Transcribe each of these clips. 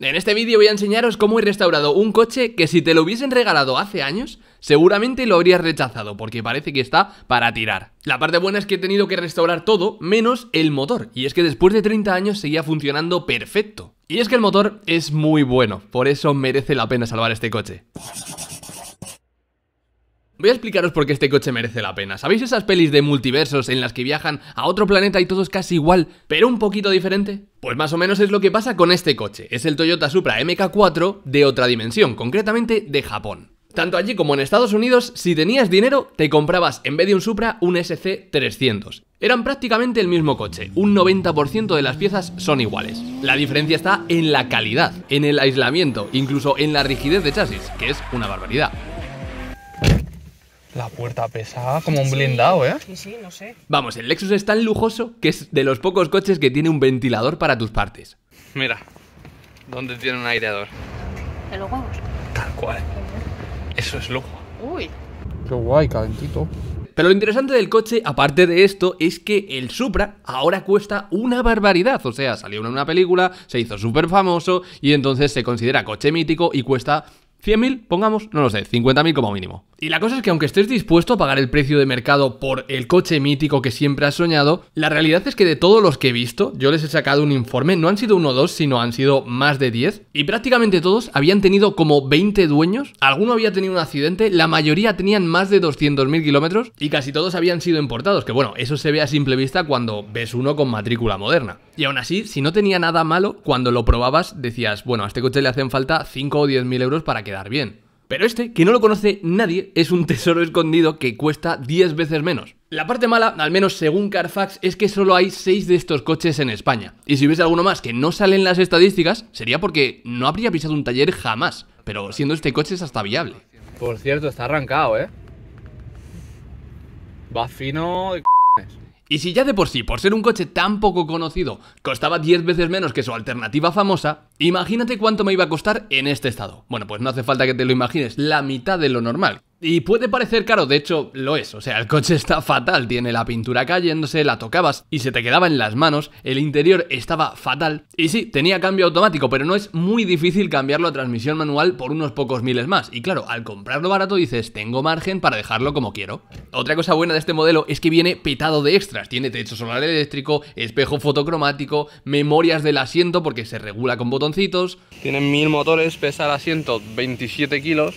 En este vídeo voy a enseñaros cómo he restaurado un coche que si te lo hubiesen regalado hace años, seguramente lo habrías rechazado porque parece que está para tirar. La parte buena es que he tenido que restaurar todo menos el motor y es que después de 30 años seguía funcionando perfecto. Y es que el motor es muy bueno, por eso merece la pena salvar este coche. Voy a explicaros por qué este coche merece la pena. ¿Sabéis esas pelis de multiversos en las que viajan a otro planeta y todo es casi igual, pero un poquito diferente? Pues más o menos es lo que pasa con este coche. Es el Toyota Supra MK4 de otra dimensión, concretamente de Japón. Tanto allí como en Estados Unidos, si tenías dinero, te comprabas en vez de un Supra un SC300. Eran prácticamente el mismo coche, un 90% de las piezas son iguales. La diferencia está en la calidad, en el aislamiento, incluso en la rigidez de chasis, que es una barbaridad. La puerta pesada como un blindado, ¿eh? Sí, sí, no sé. Vamos, el Lexus es tan lujoso que es de los pocos coches que tiene un ventilador para tus partes. Mira, ¿dónde tiene un aireador? En los Tal cual. Eso es lujo. Uy. Qué guay, calentito. Pero lo interesante del coche, aparte de esto, es que el Supra ahora cuesta una barbaridad. O sea, salió en una película, se hizo súper famoso y entonces se considera coche mítico y cuesta 100.000, pongamos, no lo sé, 50.000 como mínimo. Y la cosa es que aunque estés dispuesto a pagar el precio de mercado por el coche mítico que siempre has soñado, la realidad es que de todos los que he visto, yo les he sacado un informe, no han sido uno o dos, sino han sido más de 10, y prácticamente todos habían tenido como 20 dueños, alguno había tenido un accidente, la mayoría tenían más de 200.000 kilómetros, y casi todos habían sido importados, que bueno, eso se ve a simple vista cuando ves uno con matrícula moderna. Y aún así, si no tenía nada malo, cuando lo probabas decías, bueno, a este coche le hacen falta 5 o 10.000 euros para que quedar bien. Pero este, que no lo conoce nadie, es un tesoro escondido que cuesta 10 veces menos. La parte mala, al menos según Carfax, es que solo hay 6 de estos coches en España. Y si hubiese alguno más que no sale en las estadísticas, sería porque no habría pisado un taller jamás. Pero siendo este coche es hasta viable. Por cierto, está arrancado, ¿eh? Va fino... Y si ya de por sí, por ser un coche tan poco conocido, costaba 10 veces menos que su alternativa famosa, imagínate cuánto me iba a costar en este estado. Bueno, pues no hace falta que te lo imagines, la mitad de lo normal. Y puede parecer caro, de hecho lo es, o sea, el coche está fatal, tiene la pintura cayéndose, la tocabas y se te quedaba en las manos, el interior estaba fatal. Y sí, tenía cambio automático, pero no es muy difícil cambiarlo a transmisión manual por unos pocos miles más. Y claro, al comprarlo barato dices, tengo margen para dejarlo como quiero. Otra cosa buena de este modelo es que viene petado de extras, tiene techo solar eléctrico, espejo fotocromático, memorias del asiento porque se regula con botoncitos. Tiene mil motores, pesa el asiento 27 kilos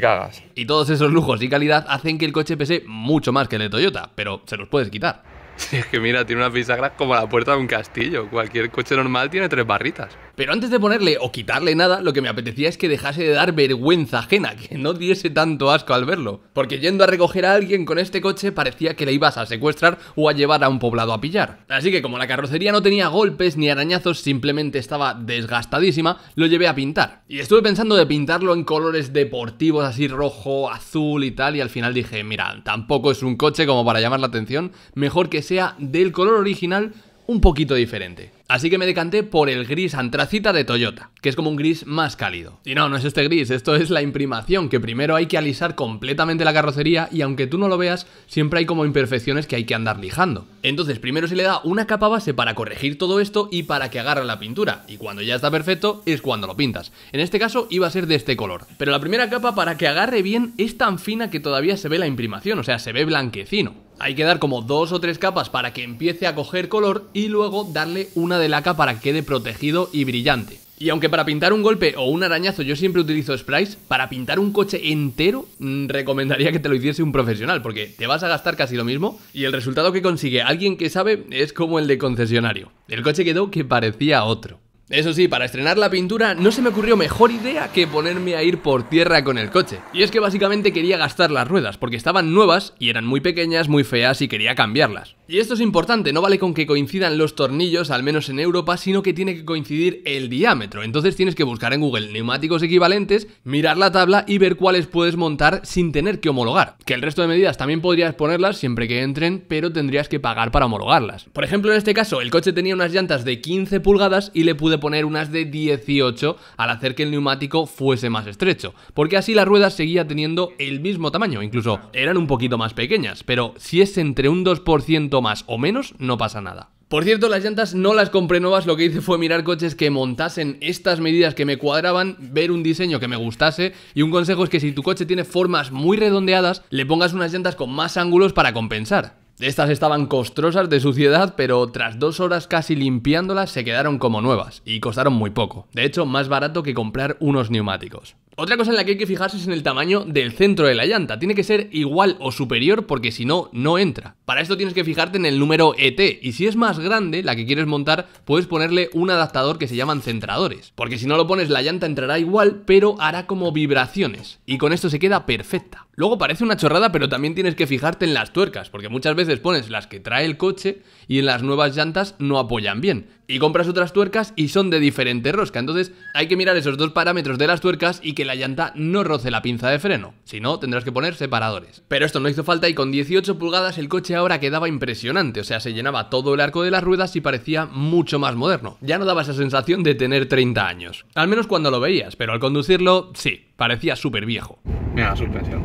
cagas. Y todos esos lujos y calidad hacen que el coche pese mucho más que el de Toyota, pero se los puedes quitar. Si es que mira, tiene una bisagras como la puerta de un castillo. Cualquier coche normal tiene tres barritas. Pero antes de ponerle o quitarle nada, lo que me apetecía es que dejase de dar vergüenza ajena, que no diese tanto asco al verlo. Porque yendo a recoger a alguien con este coche parecía que le ibas a secuestrar o a llevar a un poblado a pillar. Así que como la carrocería no tenía golpes ni arañazos, simplemente estaba desgastadísima, lo llevé a pintar. Y estuve pensando de pintarlo en colores deportivos, así rojo, azul y tal, y al final dije, mira, tampoco es un coche como para llamar la atención, mejor que sea del color original un poquito diferente. Así que me decanté por el gris antracita de Toyota, que es como un gris más cálido. Y no, no es este gris, esto es la imprimación, que primero hay que alisar completamente la carrocería y aunque tú no lo veas, siempre hay como imperfecciones que hay que andar lijando. Entonces primero se le da una capa base para corregir todo esto y para que agarre la pintura, y cuando ya está perfecto es cuando lo pintas. En este caso iba a ser de este color, pero la primera capa para que agarre bien es tan fina que todavía se ve la imprimación, o sea, se ve blanquecino. Hay que dar como dos o tres capas para que empiece a coger color y luego darle una de laca para que quede protegido y brillante. Y aunque para pintar un golpe o un arañazo yo siempre utilizo sprays, para pintar un coche entero mm, recomendaría que te lo hiciese un profesional, porque te vas a gastar casi lo mismo y el resultado que consigue alguien que sabe es como el de concesionario. El coche quedó que parecía otro. Eso sí, para estrenar la pintura no se me ocurrió mejor idea que ponerme a ir por tierra con el coche. Y es que básicamente quería gastar las ruedas, porque estaban nuevas y eran muy pequeñas, muy feas y quería cambiarlas. Y esto es importante, no vale con que coincidan los tornillos, al menos en Europa, sino que tiene que coincidir el diámetro. Entonces tienes que buscar en Google neumáticos equivalentes, mirar la tabla y ver cuáles puedes montar sin tener que homologar. Que el resto de medidas también podrías ponerlas siempre que entren, pero tendrías que pagar para homologarlas. Por ejemplo, en este caso, el coche tenía unas llantas de 15 pulgadas y le pude poner unas de 18 al hacer que el neumático fuese más estrecho, porque así la rueda seguía teniendo el mismo tamaño, incluso eran un poquito más pequeñas, pero si es entre un 2% más o menos, no pasa nada. Por cierto, las llantas no las compré nuevas, lo que hice fue mirar coches que montasen estas medidas que me cuadraban, ver un diseño que me gustase y un consejo es que si tu coche tiene formas muy redondeadas, le pongas unas llantas con más ángulos para compensar. Estas estaban costrosas de suciedad, pero tras dos horas casi limpiándolas se quedaron como nuevas y costaron muy poco. De hecho, más barato que comprar unos neumáticos. Otra cosa en la que hay que fijarse es en el tamaño del centro de la llanta. Tiene que ser igual o superior porque si no, no entra. Para esto tienes que fijarte en el número ET y si es más grande, la que quieres montar, puedes ponerle un adaptador que se llaman centradores. Porque si no lo pones, la llanta entrará igual, pero hará como vibraciones. Y con esto se queda perfecta. Luego parece una chorrada, pero también tienes que fijarte en las tuercas, porque muchas veces pones las que trae el coche y en las nuevas llantas no apoyan bien y compras otras tuercas y son de diferente rosca. Entonces hay que mirar esos dos parámetros de las tuercas y que la llanta no roce la pinza de freno. Si no, tendrás que poner separadores. Pero esto no hizo falta y con 18 pulgadas el coche ahora quedaba impresionante. O sea, se llenaba todo el arco de las ruedas y parecía mucho más moderno. Ya no daba esa sensación de tener 30 años. Al menos cuando lo veías, pero al conducirlo, sí, parecía súper viejo. Mira la suspensión.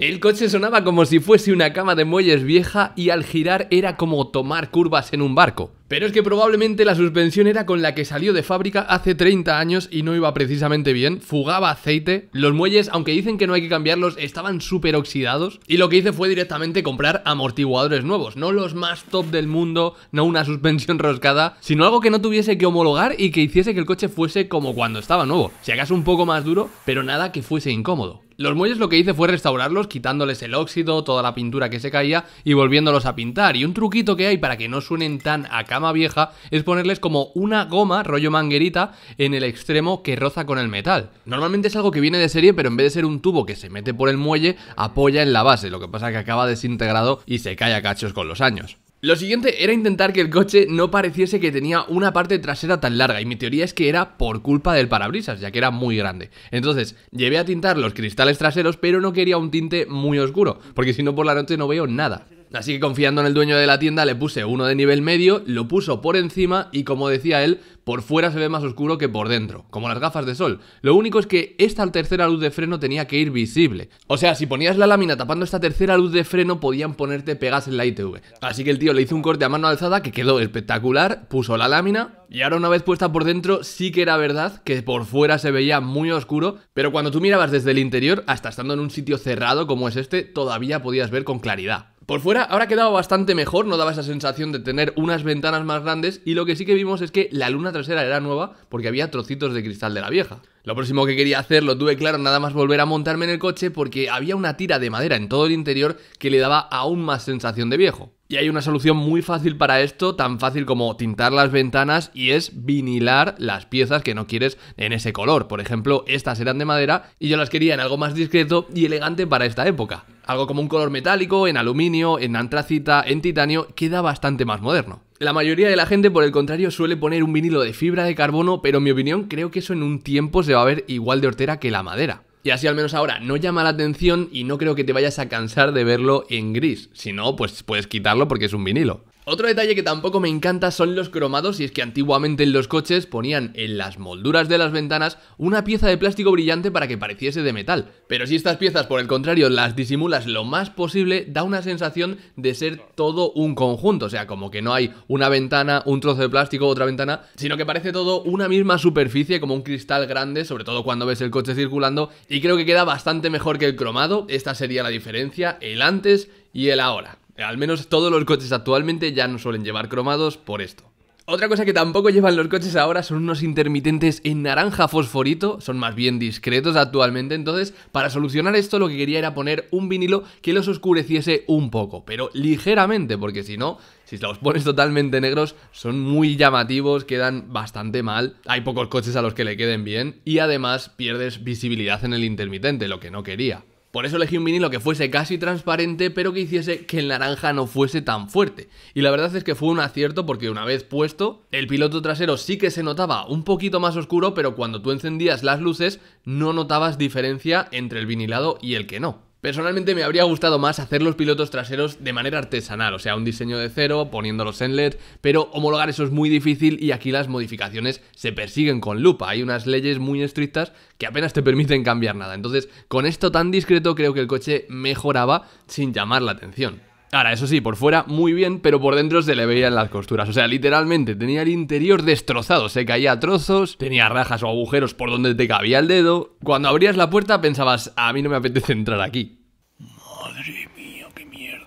El coche sonaba como si fuese una cama de muelles vieja y al girar era como tomar curvas en un barco. Pero es que probablemente la suspensión era con la que salió de fábrica hace 30 años y no iba precisamente bien, fugaba aceite, los muelles, aunque dicen que no hay que cambiarlos, estaban súper oxidados y lo que hice fue directamente comprar amortiguadores nuevos, no los más top del mundo, no una suspensión roscada, sino algo que no tuviese que homologar y que hiciese que el coche fuese como cuando estaba nuevo, si acaso un poco más duro, pero nada que fuese incómodo. Los muelles lo que hice fue restaurarlos quitándoles el óxido, toda la pintura que se caía y volviéndolos a pintar. Y un truquito que hay para que no suenen tan a cama vieja es ponerles como una goma, rollo manguerita, en el extremo que roza con el metal. Normalmente es algo que viene de serie, pero en vez de ser un tubo que se mete por el muelle, apoya en la base, lo que pasa que acaba desintegrado y se cae a cachos con los años. Lo siguiente era intentar que el coche no pareciese que tenía una parte trasera tan larga y mi teoría es que era por culpa del parabrisas, ya que era muy grande. Entonces, llevé a tintar los cristales traseros, pero no quería un tinte muy oscuro, porque si no por la noche no veo nada. Así que confiando en el dueño de la tienda le puse uno de nivel medio, lo puso por encima y como decía él, por fuera se ve más oscuro que por dentro, como las gafas de sol. Lo único es que esta tercera luz de freno tenía que ir visible. O sea, si ponías la lámina tapando esta tercera luz de freno podían ponerte pegas en la ITV. Así que el tío le hizo un corte a mano alzada que quedó espectacular, puso la lámina y ahora una vez puesta por dentro sí que era verdad que por fuera se veía muy oscuro, pero cuando tú mirabas desde el interior, hasta estando en un sitio cerrado como es este, todavía podías ver con claridad. Por fuera ahora quedaba bastante mejor, no daba esa sensación de tener unas ventanas más grandes y lo que sí que vimos es que la luna trasera era nueva porque había trocitos de cristal de la vieja. Lo próximo que quería hacer lo tuve claro nada más volver a montarme en el coche porque había una tira de madera en todo el interior que le daba aún más sensación de viejo. Y hay una solución muy fácil para esto, tan fácil como tintar las ventanas y es vinilar las piezas que no quieres en ese color. Por ejemplo, estas eran de madera y yo las quería en algo más discreto y elegante para esta época algo como un color metálico, en aluminio, en antracita, en titanio, queda bastante más moderno. La mayoría de la gente, por el contrario, suele poner un vinilo de fibra de carbono, pero en mi opinión creo que eso en un tiempo se va a ver igual de hortera que la madera. Y así al menos ahora no llama la atención y no creo que te vayas a cansar de verlo en gris. Si no, pues puedes quitarlo porque es un vinilo. Otro detalle que tampoco me encanta son los cromados y es que antiguamente en los coches ponían en las molduras de las ventanas una pieza de plástico brillante para que pareciese de metal, pero si estas piezas por el contrario las disimulas lo más posible da una sensación de ser todo un conjunto, o sea, como que no hay una ventana, un trozo de plástico, otra ventana, sino que parece todo una misma superficie como un cristal grande, sobre todo cuando ves el coche circulando y creo que queda bastante mejor que el cromado, esta sería la diferencia, el antes y el ahora. Al menos todos los coches actualmente ya no suelen llevar cromados por esto. Otra cosa que tampoco llevan los coches ahora son unos intermitentes en naranja fosforito, son más bien discretos actualmente, entonces para solucionar esto lo que quería era poner un vinilo que los oscureciese un poco, pero ligeramente, porque si no, si los pones totalmente negros son muy llamativos, quedan bastante mal, hay pocos coches a los que le queden bien y además pierdes visibilidad en el intermitente, lo que no quería. Por eso elegí un vinilo que fuese casi transparente, pero que hiciese que el naranja no fuese tan fuerte. Y la verdad es que fue un acierto porque una vez puesto, el piloto trasero sí que se notaba un poquito más oscuro, pero cuando tú encendías las luces no notabas diferencia entre el vinilado y el que no. Personalmente me habría gustado más hacer los pilotos traseros de manera artesanal, o sea, un diseño de cero, poniéndolos en LED, pero homologar eso es muy difícil y aquí las modificaciones se persiguen con lupa. Hay unas leyes muy estrictas que apenas te permiten cambiar nada. Entonces, con esto tan discreto creo que el coche mejoraba sin llamar la atención. Ahora, eso sí, por fuera muy bien, pero por dentro se le veían las costuras. O sea, literalmente tenía el interior destrozado, se caía a trozos, tenía rajas o agujeros por donde te cabía el dedo. Cuando abrías la puerta pensabas, a mí no me apetece entrar aquí. Madre mía, qué mierda.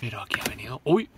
Pero aquí ha venido... ¡Uy!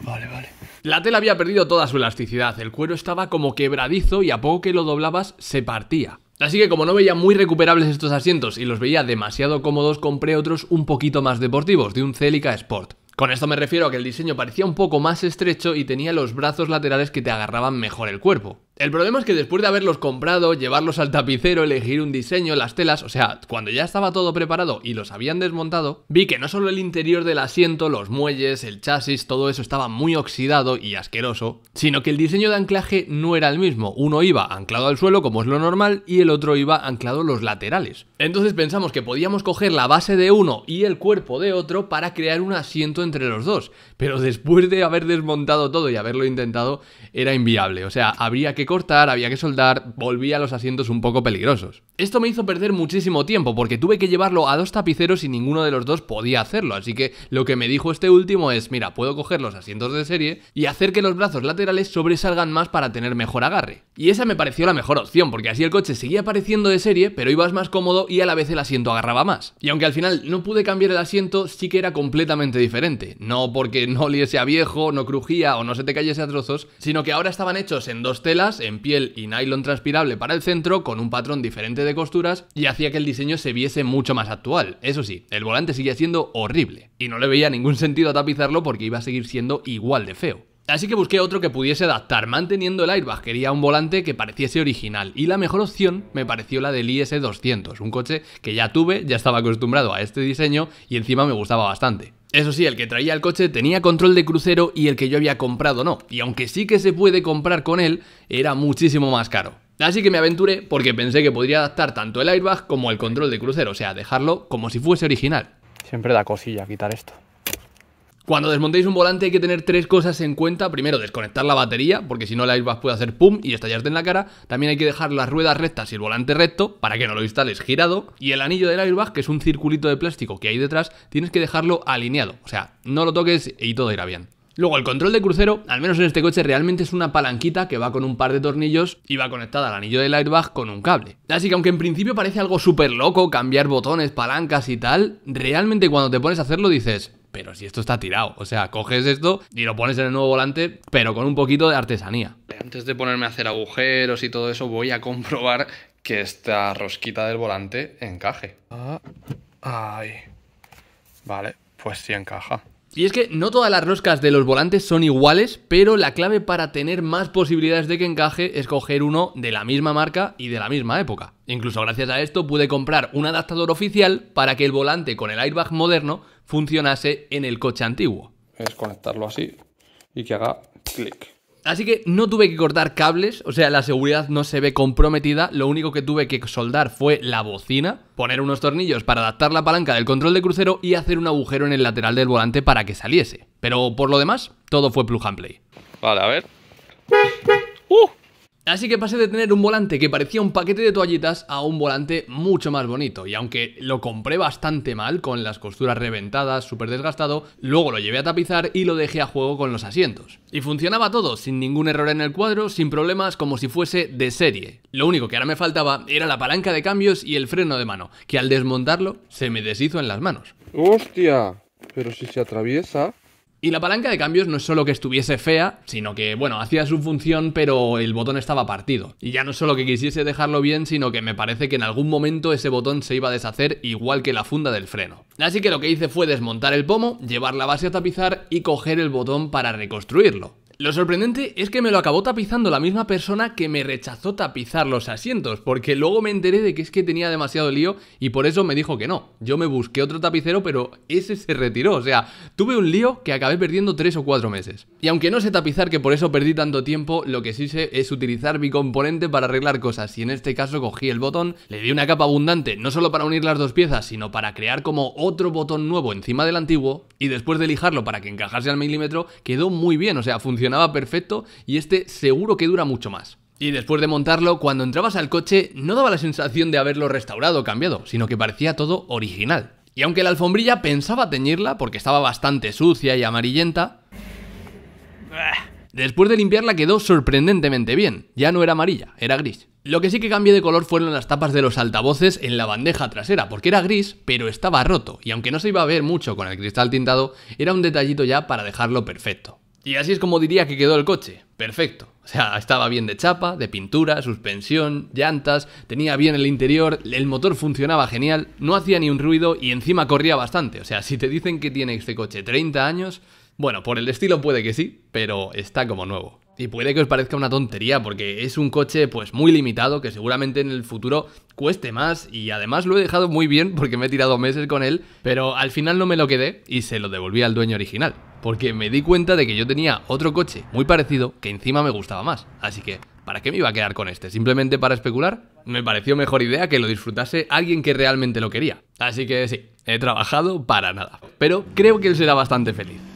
Vale, vale. La tela había perdido toda su elasticidad, el cuero estaba como quebradizo y a poco que lo doblabas se partía. Así que como no veía muy recuperables estos asientos y los veía demasiado cómodos, compré otros un poquito más deportivos, de un Celica Sport. Con esto me refiero a que el diseño parecía un poco más estrecho y tenía los brazos laterales que te agarraban mejor el cuerpo. El problema es que después de haberlos comprado, llevarlos al tapicero, elegir un diseño, las telas, o sea, cuando ya estaba todo preparado y los habían desmontado, vi que no solo el interior del asiento, los muelles, el chasis, todo eso estaba muy oxidado y asqueroso, sino que el diseño de anclaje no era el mismo. Uno iba anclado al suelo, como es lo normal, y el otro iba anclado a los laterales. Entonces pensamos que podíamos coger la base de uno y el cuerpo de otro para crear un asiento entre los dos, pero después de haber desmontado todo y haberlo intentado, era inviable. O sea, habría que cortar, había que soldar, volvía a los asientos un poco peligrosos. Esto me hizo perder muchísimo tiempo porque tuve que llevarlo a dos tapiceros y ninguno de los dos podía hacerlo, así que lo que me dijo este último es, mira, puedo coger los asientos de serie y hacer que los brazos laterales sobresalgan más para tener mejor agarre. Y esa me pareció la mejor opción porque así el coche seguía pareciendo de serie, pero ibas más cómodo y a la vez el asiento agarraba más. Y aunque al final no pude cambiar el asiento, sí que era completamente diferente. No porque no oliese a viejo, no crujía o no se te cayese a trozos, sino que ahora estaban hechos en dos telas en piel y nylon transpirable para el centro con un patrón diferente de costuras y hacía que el diseño se viese mucho más actual. Eso sí, el volante seguía siendo horrible y no le veía ningún sentido a tapizarlo porque iba a seguir siendo igual de feo. Así que busqué otro que pudiese adaptar, manteniendo el airbag, quería un volante que pareciese original y la mejor opción me pareció la del IS200, un coche que ya tuve, ya estaba acostumbrado a este diseño y encima me gustaba bastante. Eso sí, el que traía el coche tenía control de crucero y el que yo había comprado no. Y aunque sí que se puede comprar con él, era muchísimo más caro. Así que me aventuré porque pensé que podría adaptar tanto el airbag como el control de crucero, o sea, dejarlo como si fuese original. Siempre da cosilla quitar esto. Cuando desmontéis un volante hay que tener tres cosas en cuenta. Primero, desconectar la batería, porque si no la airbag puede hacer pum y estallarte en la cara. También hay que dejar las ruedas rectas y el volante recto para que no lo instales girado. Y el anillo del airbag, que es un circulito de plástico que hay detrás, tienes que dejarlo alineado. O sea, no lo toques y todo irá bien. Luego, el control de crucero, al menos en este coche, realmente es una palanquita que va con un par de tornillos y va conectada al anillo del airbag con un cable. Así que aunque en principio parece algo súper loco cambiar botones, palancas y tal, realmente cuando te pones a hacerlo dices, pero si esto está tirado, o sea, coges esto y lo pones en el nuevo volante, pero con un poquito de artesanía. Antes de ponerme a hacer agujeros y todo eso, voy a comprobar que esta rosquita del volante encaje. Ah, vale, pues sí encaja. Y es que no todas las roscas de los volantes son iguales, pero la clave para tener más posibilidades de que encaje es coger uno de la misma marca y de la misma época. Incluso gracias a esto pude comprar un adaptador oficial para que el volante con el airbag moderno funcionase en el coche antiguo. Es conectarlo así y que haga clic. Así que no tuve que cortar cables, o sea, la seguridad no se ve comprometida, lo único que tuve que soldar fue la bocina, poner unos tornillos para adaptar la palanca del control de crucero y hacer un agujero en el lateral del volante para que saliese. Pero por lo demás, todo fue plug and play. Vale, a ver. ¡Uh! Así que pasé de tener un volante que parecía un paquete de toallitas a un volante mucho más bonito y aunque lo compré bastante mal con las costuras reventadas, súper desgastado, luego lo llevé a tapizar y lo dejé a juego con los asientos. Y funcionaba todo, sin ningún error en el cuadro, sin problemas, como si fuese de serie. Lo único que ahora me faltaba era la palanca de cambios y el freno de mano, que al desmontarlo se me deshizo en las manos. ¡Hostia! Pero si se atraviesa... Y la palanca de cambios no es solo que estuviese fea, sino que, bueno, hacía su función, pero el botón estaba partido. Y ya no solo que quisiese dejarlo bien, sino que me parece que en algún momento ese botón se iba a deshacer igual que la funda del freno. Así que lo que hice fue desmontar el pomo, llevar la base a tapizar y coger el botón para reconstruirlo. Lo sorprendente es que me lo acabó tapizando la misma persona que me rechazó tapizar los asientos, porque luego me enteré de que es que tenía demasiado lío y por eso me dijo que no. Yo me busqué otro tapicero, pero ese se retiró, o sea, tuve un lío que acabé perdiendo 3 o 4 meses. Y aunque no sé tapizar, que por eso perdí tanto tiempo, lo que sí sé es utilizar mi componente para arreglar cosas, y en este caso cogí el botón, le di una capa abundante, no solo para unir las dos piezas, sino para crear como otro botón nuevo encima del antiguo, y después de lijarlo para que encajase al milímetro, quedó muy bien, o sea, funcionó perfecto y este seguro que dura mucho más. Y después de montarlo, cuando entrabas al coche no daba la sensación de haberlo restaurado o cambiado, sino que parecía todo original. Y aunque la alfombrilla pensaba teñirla porque estaba bastante sucia y amarillenta, después de limpiarla quedó sorprendentemente bien. Ya no era amarilla, era gris. Lo que sí que cambié de color fueron las tapas de los altavoces en la bandeja trasera, porque era gris, pero estaba roto, y aunque no se iba a ver mucho con el cristal tintado, era un detallito ya para dejarlo perfecto. Y así es como diría que quedó el coche. Perfecto. O sea, estaba bien de chapa, de pintura, suspensión, llantas, tenía bien el interior, el motor funcionaba genial, no hacía ni un ruido y encima corría bastante. O sea, si te dicen que tiene este coche 30 años, bueno, por el estilo puede que sí, pero está como nuevo. Y puede que os parezca una tontería porque es un coche pues muy limitado que seguramente en el futuro cueste más y además lo he dejado muy bien porque me he tirado meses con él, pero al final no me lo quedé y se lo devolví al dueño original, porque me di cuenta de que yo tenía otro coche muy parecido que encima me gustaba más, así que ¿para qué me iba a quedar con este? ¿Simplemente para especular? Me pareció mejor idea que lo disfrutase alguien que realmente lo quería, así que sí, he trabajado para nada, pero creo que él será bastante feliz.